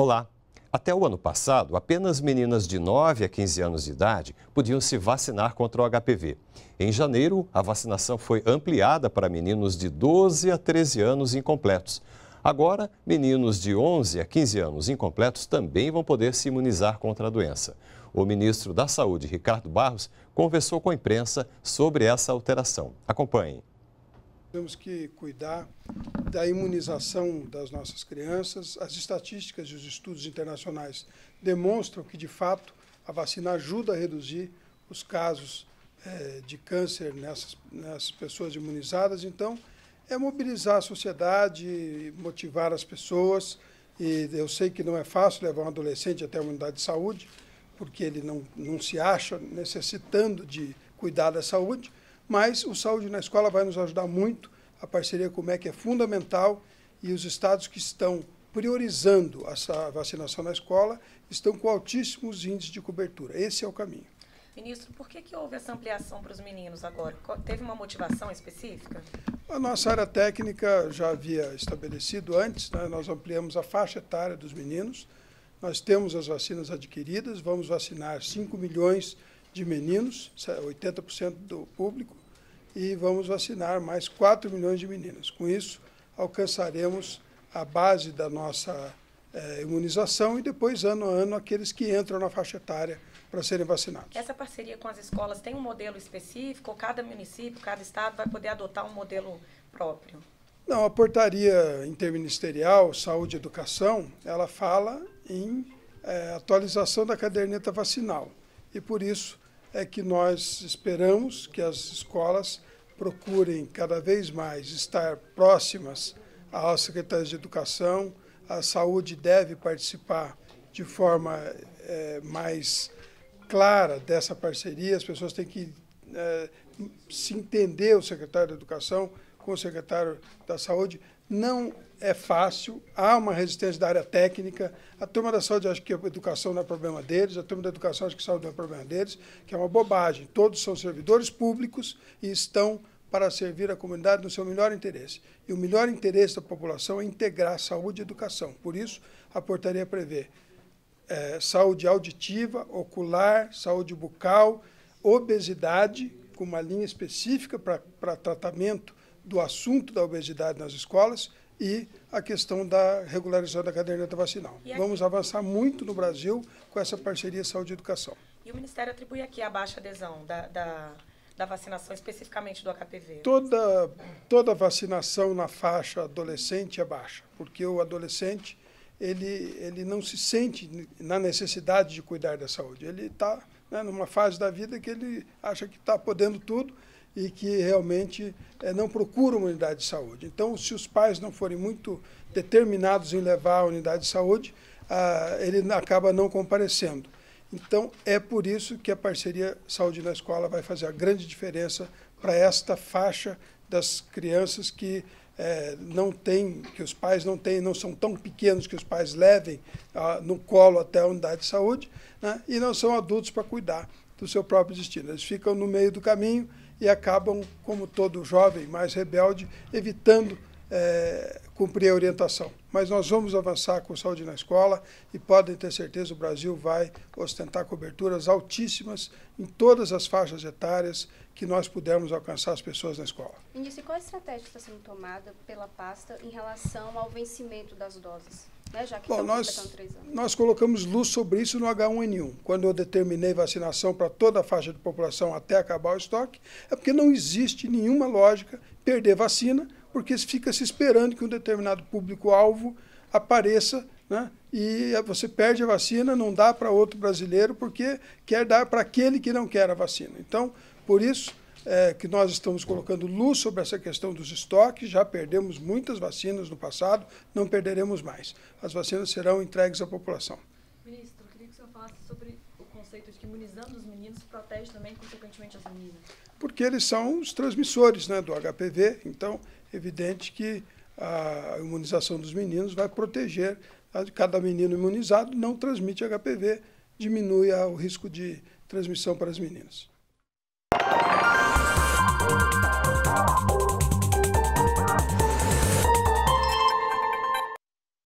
Olá! Até o ano passado, apenas meninas de 9 a 15 anos de idade podiam se vacinar contra o HPV. Em janeiro, a vacinação foi ampliada para meninos de 12 a 13 anos incompletos. Agora, meninos de 11 a 15 anos incompletos também vão poder se imunizar contra a doença. O ministro da Saúde, Ricardo Barros, conversou com a imprensa sobre essa alteração. Acompanhe. Temos que cuidar da imunização das nossas crianças. As estatísticas e os estudos internacionais demonstram que, de fato, a vacina ajuda a reduzir os casos é, de câncer nessas, nessas pessoas imunizadas. Então, é mobilizar a sociedade, motivar as pessoas. E eu sei que não é fácil levar um adolescente até a unidade de saúde, porque ele não, não se acha necessitando de cuidar da saúde, mas o Saúde na Escola vai nos ajudar muito a parceria com o MEC é fundamental e os estados que estão priorizando essa vacinação na escola estão com altíssimos índices de cobertura. Esse é o caminho. Ministro, por que, que houve essa ampliação para os meninos agora? Teve uma motivação específica? A nossa área técnica já havia estabelecido antes, né? nós ampliamos a faixa etária dos meninos, nós temos as vacinas adquiridas, vamos vacinar 5 milhões de meninos, 80% do público, e vamos vacinar mais 4 milhões de meninas. Com isso, alcançaremos a base da nossa eh, imunização e depois, ano a ano, aqueles que entram na faixa etária para serem vacinados. Essa parceria com as escolas tem um modelo específico? Cada município, cada estado vai poder adotar um modelo próprio? Não, a portaria interministerial Saúde e Educação, ela fala em eh, atualização da caderneta vacinal. E por isso é que nós esperamos que as escolas procurem cada vez mais estar próximas à Secretaria de Educação. A saúde deve participar de forma é, mais clara dessa parceria. As pessoas têm que é, se entender o secretário da Educação com o secretário da Saúde. Não é fácil, há uma resistência da área técnica. A turma da saúde acha que a educação não é problema deles, a turma da educação acha que a saúde não é problema deles, que é uma bobagem. Todos são servidores públicos e estão para servir a comunidade no seu melhor interesse. E o melhor interesse da população é integrar saúde e educação. Por isso, a portaria prevê é, saúde auditiva, ocular, saúde bucal, obesidade, com uma linha específica para tratamento do assunto da obesidade nas escolas e a questão da regularização da caderneta vacinal. Vamos avançar muito no Brasil com essa parceria saúde e educação. E o Ministério atribui aqui a baixa adesão da da vacinação, especificamente do HPV? Né? Toda, toda vacinação na faixa adolescente é baixa, porque o adolescente ele, ele não se sente na necessidade de cuidar da saúde. Ele está né, numa fase da vida que ele acha que está podendo tudo e que realmente é, não procura uma unidade de saúde. Então, se os pais não forem muito determinados em levar a unidade de saúde, ah, ele acaba não comparecendo. Então, é por isso que a parceria Saúde na Escola vai fazer a grande diferença para esta faixa das crianças que é, não tem, que os pais não têm, não são tão pequenos que os pais levem ah, no colo até a unidade de saúde, né, e não são adultos para cuidar do seu próprio destino. Eles ficam no meio do caminho e acabam, como todo jovem mais rebelde, evitando é, cumprir a orientação. Mas nós vamos avançar com saúde na escola e podem ter certeza o Brasil vai ostentar coberturas altíssimas em todas as faixas etárias que nós pudermos alcançar as pessoas na escola. Índice, qual a estratégia está sendo tomada pela pasta em relação ao vencimento das doses? Né? Já que Bom, nós, nós colocamos luz sobre isso no H1N1. Quando eu determinei vacinação para toda a faixa de população até acabar o estoque, é porque não existe nenhuma lógica perder vacina porque fica se esperando que um determinado público-alvo apareça né? e você perde a vacina, não dá para outro brasileiro, porque quer dar para aquele que não quer a vacina. Então, por isso é, que nós estamos colocando luz sobre essa questão dos estoques, já perdemos muitas vacinas no passado, não perderemos mais. As vacinas serão entregues à população. Ministro, eu queria que o senhor falasse sobre conceito de que imunizando os meninos protege também, consequentemente, as meninas? Porque eles são os transmissores né, do HPV, então, evidente que a imunização dos meninos vai proteger. Cada menino imunizado não transmite HPV, diminui ah, o risco de transmissão para as meninas. Música